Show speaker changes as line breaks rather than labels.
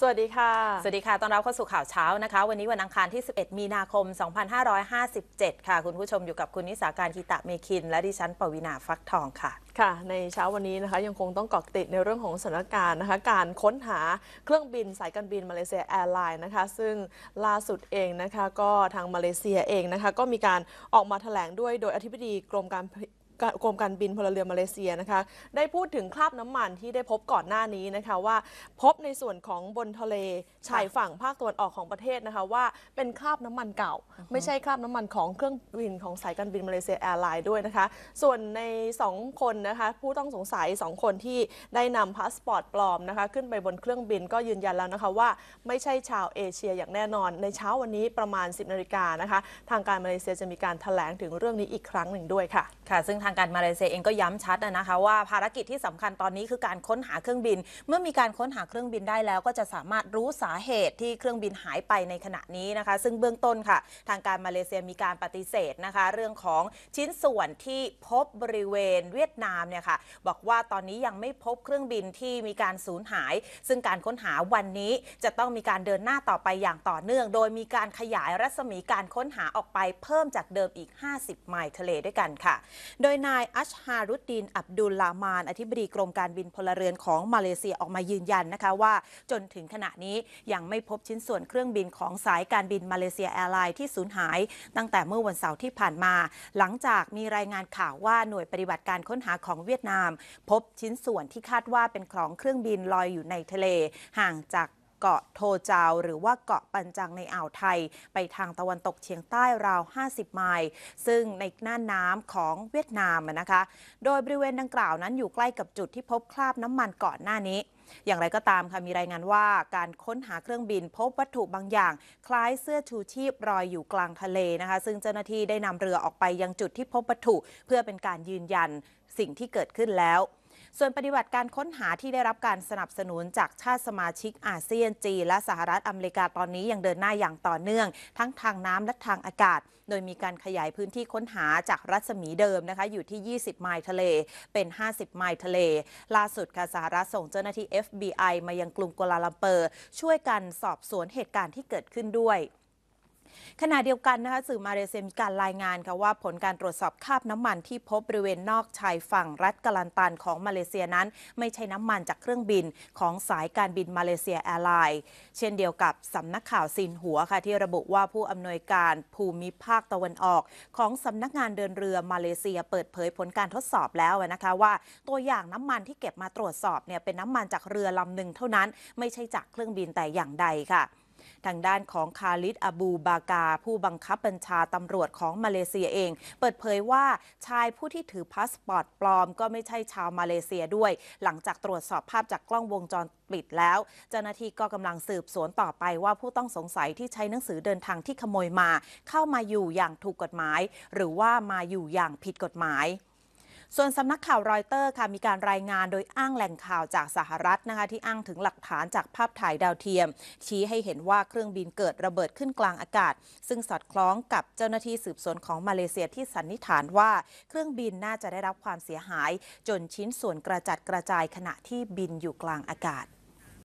สวัสดีค่ะ สวัสดีค่ะตอนรับเข้าสู่ข่าวเช้านะคะ วันนี้วันอังคารที่ 11 มีนาคม 2557 ค่ะ คุณผู้ชมอยู่กับคุณนิสาการคีตะเมคิน และ
ดิฉันปวินาฟักทองค่ะ ค่ะ ในเช้าวันนี้นะคะยังคงต้องเกาะติดในเรื่องของสถานการณ์นะคะ การค้นหาเครื่องบินสายการบินมาเลเซียแอร์ไลน์นะคะ ซึ่งล่าสุดเองนะคะก็ทางมาเลเซียเองนะคะก็มีการออกมาแถลงด้วยโดยอธิบดีกรมการกรมการบินพลเรือนมาเลเซียนะคะได้พูดถึงคราบน้ำมันที่ได้พบก่อนหน้านี้นะคะว่าพบในส่วนของบนทะเลชายฝั่งภาคตะวันออกของประเทศนะคะว่าเป็นคราบน้ำมันเก่า ไม่ใช่คราบน้ำมันของเครื่องบินของสายการบินมาเลเซียแอร์ไลน์ด้วยนะคะส่วนใน 2 คนนะคะผู้ต้องสงสัย2 คนที่ได้นำพาสปอร์ตปลอมนะคะขึ้นไปบนเครื่องบินก็ยืนยันแล้วนะคะว่า ไม่ใช่ชาวเอเชียอย่างแน่นอน ในเช้าวันนี้ประมาณ 10นาฬิกานะคะทางการมาเลเซียจะมีการถแถลงถึงเรื่องนี้อีกครั้งหนึ่งด้วยค่ะค
่ะซึ่งทางการมาเลเซียเองก็ย้ำชัดนะคะว่า ภารกิจที่สำคัญตอนนี้คือการค้นหาเครื่องบิน เมื่อมีการค้นหาเครื่องบินได้แล้วก็จะสามารถรู้สาเหตุที่เครื่องบินหายไปในขณะนี้นะคะ ซึ่งเบื้องต้นค่ะ ทางการมาเลเซียมีการปฏิเสธนะคะ เรื่องของชิ้นส่วนที่พบบริเวณเวียดนามเนี่ยค่ะบอกว่าตอนนี้ยังไม่พบเครื่องบินที่มีการสูญหาย ซึ่งการค้นหาวันนี้จะต้องมีการเดินหน้าต่อไปอย่างต่อเนื่อง โดยมีการขยายรัศมีการค้นหาออกไปเพิ่มจากเดิมอีก 50ไมล์ทะเลด้วยกันค่ะ โดยยนายอัชฮารุดดินอับดุลลามาน อธิบดีกรมการบินพลเรือนของมาเลเซียออกมายืนยันนะคะว่า จนถึงขณะนี้ยังไม่พบชิ้นส่วนเครื่องบินของสายการบินมาเลเซียแอร์ไลน์ที่สูญหาย ตั้งแต่เมื่อวันเสาร์ที่ผ่านมา หลังจากมีรายงานข่าวว่าหน่วยปฏิบัติการค้นหาของเวียดนาม พบชิ้นส่วนที่คาดว่าเป็นของเครื่องบินลอยอยู่ในทะเล ห่างจากเกาะโทจาวหรือว่าเกาะปัญจังในอ่าวไทย ไปทางตะวันตกเฉียงใต้ราว 50 ไมล์ซึ่งในหน้าน้้ำของเวียดนามนะคะ โดยบริเวณดังกล่าวนั้นอยู่ใกล้กับจุดที่พบคราบน้ำมันก่อนหน้านี้ อย่างไรก็ตามค่ะมีรายงานว่าการค้นหาเครื่องบินพบวัตถุบางอย่าง คล้ายเสื้อชูชีพลอยอยู่กลางทะเลนะคะ ซึ่งเจ้าหน้าที่ได้นำเรือออกไปยังจุดที่พบวัตถุ เพื่อเป็นการยืนยันสิ่งที่เกิดขึ้นแล้วส่วนปฏิบัติการค้นหาที่ได้รับการสนับสนุนจากชาติสมาชิกอาเซียนจี และสหรัฐอเมริกาตอนนี้ยังเดินหน้าอย่างต่อเนื่อง ทั้งทางน้ำและทางอากาศ โดยมีการขยายพื้นที่ค้นหาจากรัศมีเดิมนะคะอยู่ที่ 20 ไมล์ทะเล เป็น 50 ไมล์ทะเล ล่าสุดค่ะสหรัฐส่งเจ้าหน้าที่ FBI มายังกรุงกัวลาลัมเปอร์ ช่วยกันสอบสวนเหตุการณ์ที่เกิดขึ้นด้วยขณะเดียวกันนะคะสื่อมาเลเซียมีการรายงานค่ะว่าผลการตรวจสอบคราบน้ำมันที่พบบริเวณนอกชายฝั่งรัฐกาลันตันของมาเลเซียนั้น ไม่ใช่น้ำมันจากเครื่องบินของสายการบินมาเลเซียแอร์ไลน์เช่นเดียวกับสำนักข่าวซินหัวค่ะที่ระบุว่าผู้อำนวยการภูมิภาคตะวันออก ของสำนักงานเดินเรือมาเลเซียเปิดเผยผลการทดสอบแล้วนะคะว่า ตัวอย่างน้ำมันที่เก็บมาตรวจสอบเนี่ยเป็นน้ำมันจากเรือลำนึงเท่านั้น ไม่ใช่จากเครื่องบินแต่อย่างใดค่ะทางด้านของคาลิดอบูบากา ผู้บังคับบัญชาตำรวจของมาเลเซียเอง เปิดเผยว่าชายผู้ที่ถือพาสปอร์ตปลอมก็ไม่ใช่ชาวมาเลเซียด้วย หลังจากตรวจสอบภาพจากกล้องวงจรปิดแล้ว เจ้าหน้าที่ก็กำลังสืบสวนต่อไปว่าผู้ต้องสงสัยที่ใช้หนังสือเดินทางที่ขโมยมา เข้ามาอยู่อย่างถูกกฎหมาย หรือว่ามาอยู่อย่างผิดกฎหมายส่วนสำนักข่าวรอยเตอร์ค่ะมีการรายงานโดยอ้างแหล่งข่าวจากสหรัฐนะคะที่อ้างถึงหลักฐานจากภาพถ่ายดาวเทียม ชี้ให้เห็นว่าเครื่องบินเกิดระเบิดขึ้นกลางอากาศ ซึ่งสอดคล้องกับเจ้าหน้าที่สืบสวนของมาเลเซียที่สันนิษฐานว่า เครื่องบินน่าจะได้รับความเสียหาย จนชิ้นส่วนกระจัดกระจายขณะที่บินอยู่กลางอากาศ